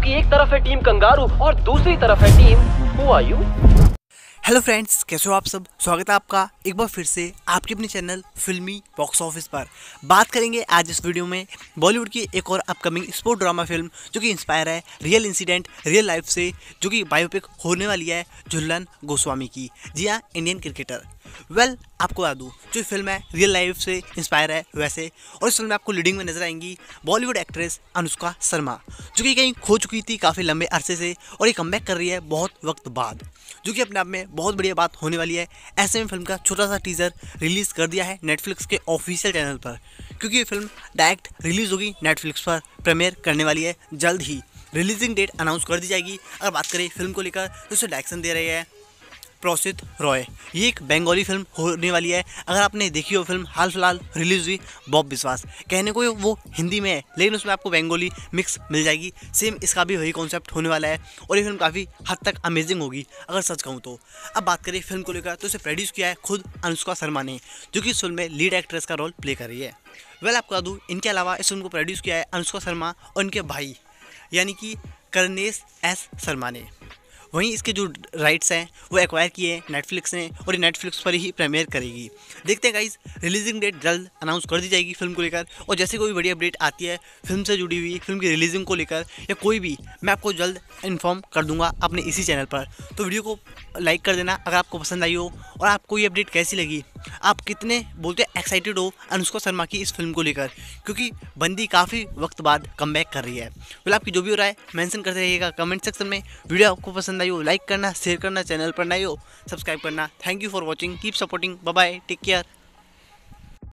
क्योंकि एक तरफ है टीम कंगारू और दूसरी तरफ है टीम हुआयू हेलो फ्रेंड्स कैसे हो आप सब स्वागत है आपका एक बार फिर से आपके अपने चैनल फिल्मी बॉक्स ऑफिस पर बात करेंगे आज इस वीडियो में बॉलीवुड की एक और अपकमिंग स्पोर्ट ड्रामा फिल्म जो कि इंस्पायर है रियल इंसिडेंट रियल लाइफ से जो कि बायोपिक होने वाली है झुल्लन गोस्वामी की जी हाँ इंडियन क्रिकेटर वेल well, आपको बता दूँ जो फिल्म है रियल लाइफ से इंस्पायर है वैसे और इस फिल्म में आपको लीडिंग में नजर आएंगी बॉलीवुड एक्ट्रेस अनुष्का शर्मा जो कि कहीं खो चुकी थी काफ़ी लंबे अरसे से और ये कम कर रही है बहुत वक्त बाद जो कि अपने आप में बहुत बढ़िया बात होने वाली है ऐसे में फिल्म का छोटा सा टीज़र रिलीज़ कर दिया है नेटफ्लिक्स के ऑफिशियल चैनल पर क्योंकि ये फिल्म डायरेक्ट रिलीज़ होगी नेटफ्लिक्स पर प्रीमियर करने वाली है जल्द ही रिलीजिंग डेट अनाउंस कर दी जाएगी अगर बात करें फिल्म को लेकर तो उसे डायरेक्शन दे रहे हैं प्रोसित रॉय ये एक बंगाली फिल्म होने वाली है अगर आपने देखी हो फिल्म हाल फिलहाल रिलीज हुई बॉब विश्वास कहने को वो हिंदी में है लेकिन उसमें आपको बंगाली मिक्स मिल जाएगी सेम इसका भी वही कॉन्सेप्ट होने वाला है और ये फिल्म काफ़ी हद तक अमेजिंग होगी अगर सच कहूँ तो अब बात करें फिल्म को लेकर तो इसे प्रोड्यूस किया है खुद अनुष्का शर्मा ने जो कि इस फिल्म में लीड एक्ट्रेस का रोल प्ले कर रही है वेल आपको बता दूँ इनके अलावा इस फिल्म को प्रोड्यूस किया है अनुष्का शर्मा और इनके भाई यानी कि करनेश एस शर्मा ने वहीं इसके जो राइट्स हैं वो एक्वायर किए हैं नेटफ्लिक्स ने और ये नेटफ्लिक्स पर ही प्रीमियर करेगी देखते हैं गाइज रिलीजिंग डेट जल्द अनाउंस कर दी जाएगी फिल्म को लेकर और जैसे कोई बड़ी अपडेट आती है फिल्म से जुड़ी हुई फिल्म की रिलीजिंग को लेकर या कोई भी मैं आपको जल्द इन्फॉर्म कर दूंगा अपने इसी चैनल पर तो वीडियो को लाइक कर देना अगर आपको पसंद आई हो और आपको ये अपडेट कैसी लगी आप कितने बोलते हैं एक्साइटेड हो अनुष्का शर्मा की इस फिल्म को लेकर क्योंकि बंदी काफ़ी वक्त बाद कम कर रही है फिलहाल आपकी जो भी हो रहा है मैंसन करते रहिएगा कमेंट सेक्शन में वीडियो आपको पसंद पसंद आई हो लाइक करना शेयर करना चैनल पर नए हो सब्सक्राइब करना thank you for watching keep supporting bye take care